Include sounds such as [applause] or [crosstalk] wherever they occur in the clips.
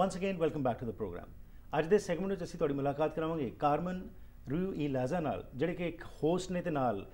Once again welcome back to the program ਅੱਜ ਦੇ segment ਵਿੱਚ ਅਸੀਂ ਤੁਹਾਡੀ ਮੁਲਾਕਾਤ ਕਰਾਵਾਂਗੇ ਕਾਰਮਨ ਰਿਊ ਲਾਜ਼ਾ ਨਾਲ ਜਿਹੜੇ ਕਿ ਇੱਕ ਹੋਸਟ ਨੇ ਤੇ ਨਾਲ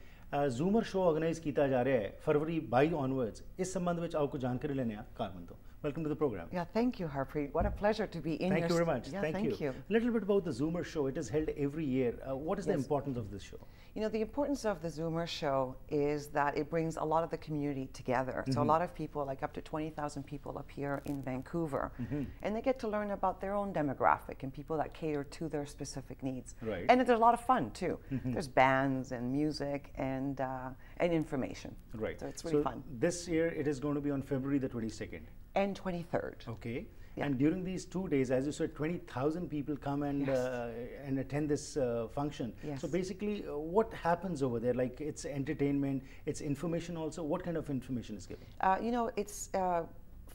ਜ਼ੂਮਰ ਸ਼ੋਅ ਆਰਗੇਨਾਈਜ਼ ਕੀਤਾ ਜਾ ਰਿਹਾ ਹੈ ਫਰਵਰੀ 22 ਆਨਵਰਡਸ ਇਸ ਸੰਬੰਧ ਵਿੱਚ ਆਓ ਕੁਝ ਜਾਣਕਾਰੀ ਲੈਣੇ ਆ ਕਾਰਮਨ ਤੋਂ Welcome to the program. Yeah, thank you, Harpreet. What a pleasure to be in Thank you very much. Yeah, thank, thank you. A little bit about the Zoomer show. It is held every year. Uh, what is yes. the importance of this show? You know, the importance of the Zoomer show is that it brings a lot of the community together. Mm -hmm. So a mm-hmm. lot of people, like up to 20,000 people up here in Vancouver, mm -hmm. and they get to learn about their own demographic and people that cater to their specific needs. Right. And there's a lot of fun too. Mm -hmm. There's bands and music and uh, and information. Right. So it's really so fun. This year it is going to be on February the 22nd and 23rd. Okay. Yeah. And during these two days, as you said, 20,000 people come and yes. uh, and attend this uh, function. Yes. So basically, uh, what happens over there? Like it's entertainment, it's information also. What kind of information is given? Uh, you know, it's uh,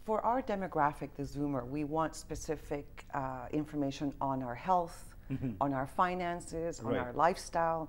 for our demographic, the Zoomer. We want specific uh, information on our health, mm -hmm. on our finances, on right. our lifestyle,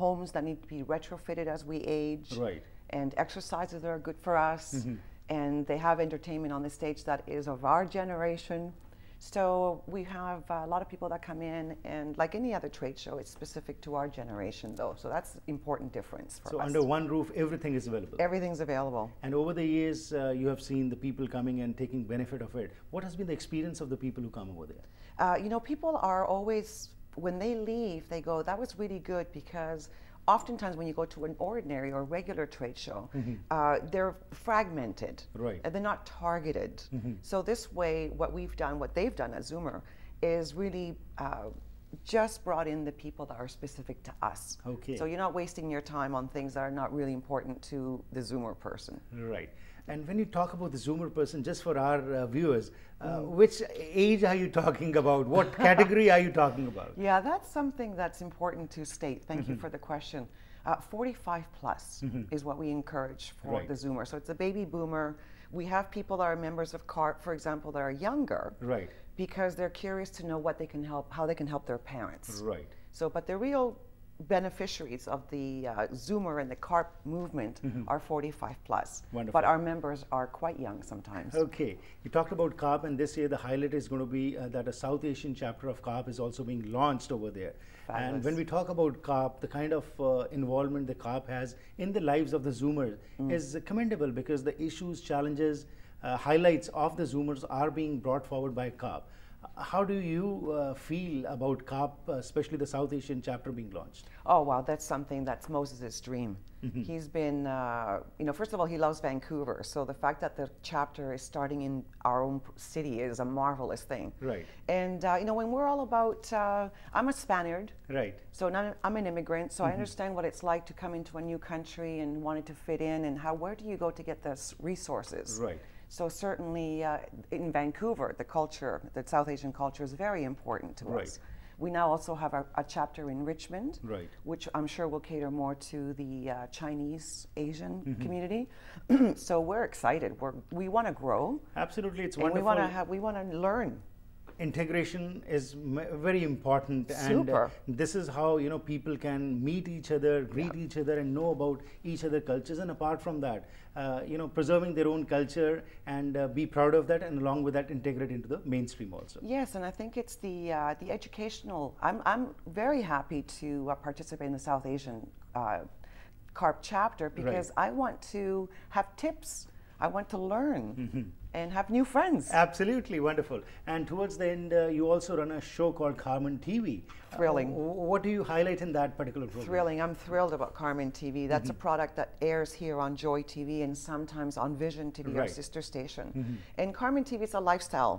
homes that need to be retrofitted as we age, right. and exercises that are good for us. Mm -hmm and they have entertainment on the stage that is of our generation. So we have uh, a lot of people that come in, and like any other trade show, it's specific to our generation, though. So that's important difference for so us. under one roof, everything is available. Everything's available. And over the years, uh, you have seen the people coming and taking benefit of it. What has been the experience of the people who come over there? Uh, you know, people are always when they leave, they go, "That was really good because." oftentimes when you go to an ordinary or regular trade show, mm -hmm. uh, they're fragmented. Right. And they're not targeted. Mm -hmm. So this way, what we've done, what they've done at Zoomer, is really uh, just brought in the people that are specific to us. Okay. So you're not wasting your time on things that are not really important to the Zoomer person. Right. And when you talk about the Zoomer person, just for our uh, viewers, uh, mm. which age are you talking about? What [laughs] category are you talking about? Yeah, that's something that's important to state. Thank mm -hmm. you mm-hmm. for the question. Uh, 45 plus mm -hmm. is what we encourage for right. the Zoomer. So it's a baby boomer. We have people that are members of CART, for example, that are younger. Right. Because they're curious to know what they can help, how they can help their parents. Right. So, but the real beneficiaries of the uh, Zoomer and the CARP movement mm -hmm. are 45 plus. Wonderful. But our members are quite young sometimes. Okay. You talked about CARP, and this year the highlight is going to be uh, that a South Asian chapter of CARP is also being launched over there. Fabulous. And when we talk about CARP, the kind of uh, involvement the CARP has in the lives of the Zoomers mm. is commendable because the issues, challenges, uh, highlights of the Zoomers are being brought forward by CARP. How do you uh, feel about COP, especially the South Asian chapter being launched? Oh, wow, that's something that's Moses' dream. Mm-hmm. He's been, uh, you know, first of all, he loves Vancouver. So the fact that the chapter is starting in our own city is a marvelous thing. Right. And, uh, you know, when we're all about, uh, I'm a Spaniard. Right. So not, I'm an immigrant, so mm-hmm. I understand what it's like to come into a new country and wanting to fit in and how, where do you go to get those resources? Right. So certainly uh, in Vancouver, the culture, the South Asian culture is very important to right. us. We now also have a, a chapter in Richmond, right. which I'm sure will cater more to the uh, Chinese Asian mm -hmm. community. [clears throat] so we're excited. We're, we want to grow. Absolutely, it's wonderful. We want to we want to learn integration is very important and uh, this is how you know people can meet each other greet yeah. each other and know about each other cultures and apart from that uh, you know preserving their own culture and uh, be proud of that and along with that integrate into the mainstream also yes and i think it's the uh, the educational i'm i'm very happy to uh, participate in the south asian uh, carp chapter because right. i want to have tips i want to learn mm -hmm and have new friends. Absolutely wonderful. And towards the end, uh, you also run a show called Carmen TV. Uh, Thrilling. Uh, what do you highlight in that particular program? Thrilling. I'm thrilled about Carmen TV. That's mm -hmm. a mm-hmm. product that airs here on Joy TV and sometimes on Vision TV, right. our sister station. Mm -hmm. And Carmen TV is a lifestyle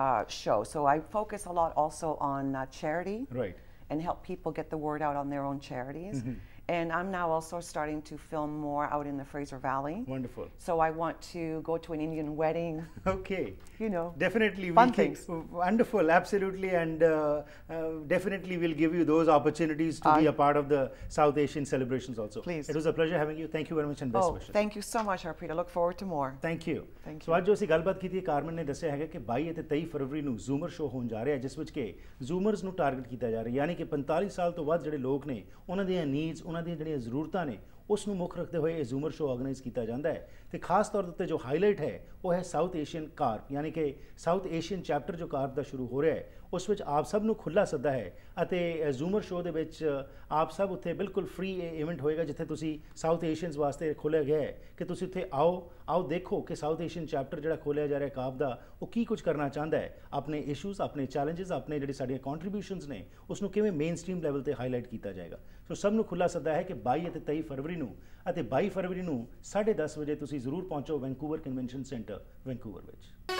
uh, show. So I focus a lot also on uh, charity. Right. And help people get the word out on their own charities. Mm -hmm and I'm now also starting to film more out in the Fraser Valley. Wonderful. So I want to go to an Indian wedding. [laughs] Okay. You know, definitely fun things. Can, wonderful, absolutely, and uh, uh, definitely we'll give you those opportunities to be a part of the South Asian celebrations also. Please. It was a pleasure having you. Thank you very much and best oh, wishes. Thank you so much, Harpreet. I look forward to more. Thank you. Thank you. So ਅੱਜ ਜੋ ਅਸੀਂ ਗੱਲਬਾਤ ਕੀਤੀ Carmen ਨੇ ਦੱਸਿਆ ਹੈਗਾ ਕਿ 22 ਅਤੇ 23 ਫਰਵਰੀ ਨੂੰ ਜ਼ੂਮਰ ਸ਼ੋਅ ਹੋਣ ਜਾ ਰਿਹਾ ਜਿਸ ਵਿੱਚ ਕਿ ਜ਼ੂਮਰਸ ਨੂੰ ਟਾਰਗੇਟ ਕੀਤਾ ਜਾ ਰਿਹਾ ਯਾਨੀ ਕਿ 45 ਸਾਲ ਤੋਂ ਵੱਧ ਜਿਹੜੇ ਲੋਕ ਨੇ ਉਹਨਾਂ ਦੀਆਂ ਉਹਨਾਂ ਦੀਆਂ ਜਿਹੜੀਆਂ ਜ਼ਰੂਰਤਾਂ ਨੇ ਉਸ ਨੂੰ ਮੁੱਖ ਰੱਖਦੇ ਹੋਏ ਇਹ ਜ਼ੂਮਰ ਸ਼ੋਅ ਆਰਗੇਨਾਈਜ਼ ਕੀਤਾ ਜਾਂਦਾ ਹੈ ਤੇ ਖਾਸ ਤੌਰ ਤੇ ਜੋ ਹਾਈਲਾਈਟ ਹੈ ਉਹ ਹੈ ਸਾਊਥ ਏਸ਼ੀਅਨ ਕਾਰਪ ਯਾਨੀ ਕਿ ਸਾਊਥ ਏਸ਼ੀਅਨ ਚੈਪਟਰ ਜੋ ਕਾਰਪ ਦਾ ਸ਼ੁਰੂ ਹੋ ਰਿਹਾ ਹੈ ਉਸ ਵਿੱਚ ਆਪ ਸਭ ਨੂੰ ਖੁੱਲਾ ਸੱਦਾ ਹੈ ਅਤੇ ਜ਼ੂਮਰ ਸ਼ੋਅ ਦੇ ਵਿੱਚ ਆਪ ਸਭ ਉੱਥੇ ਬਿਲਕੁਲ ਫ੍ਰੀ ਇਵੈਂਟ ਹੋਏਗਾ ਜਿੱਥੇ ਤੁਸੀਂ ਸਾਊਥ ਏਸ਼ੀਅਨਸ ਵਾਸਤੇ ਖੋਲਿਆ ਗਿਆ ਹੈ ਕਿ ਤੁਸੀਂ ਉੱਥੇ ਆਓ ਆਓ ਦੇਖੋ ਕਿ ਸਾਊਥ ਏਸ਼ੀਅਨ ਚੈਪਟਰ ਜਿਹੜਾ ਖੋਲਿਆ ਜਾ ਰਿਹਾ ਕਾਰਪ ਦਾ ਉਹ ਕੀ ਕੁਝ ਕਰਨਾ ਚਾਹੁੰਦਾ ਹੈ ਆਪਣੇ ਇਸ਼ੂਸ ਆਪਣੇ ਚੈਲੰਜਸ ਆਪਣੇ ਜਿਹੜੇ ਸਾਡੀਆਂ ਕੰਟਰੀਬਿਊਸ਼ਨਸ ਨੇ ਉਸ ਨੂੰ ਕਿਵੇਂ ਮੇਨਸਟ੍ਰੀਮ ਲੈਵਲ ਤੇ ਹਾਈਲਾਈਟ ਕੀਤਾ ਜਾਏਗਾ ਸੋ ਸਭ ਨੂੰ ਖੁੱਲਾ ਸੱਦਾ ਹੈ ਕਿ 22 ਅਤੇ 23 ਫਰਵਰੀ ਨੂੰ ਅਤੇ 22 ਫਰਵਰੀ ਨੂੰ 10:30 ਵਜੇ ਤੁਸੀਂ ਜ਼ਰੂਰ ਪਹੁੰਚੋ ਵੈਂਕੂਵਰ ਕਨਵੈਨਸ਼ਨ ਸੈਂਟਰ ਵੈਂਕੂਵਰ ਵਿੱਚ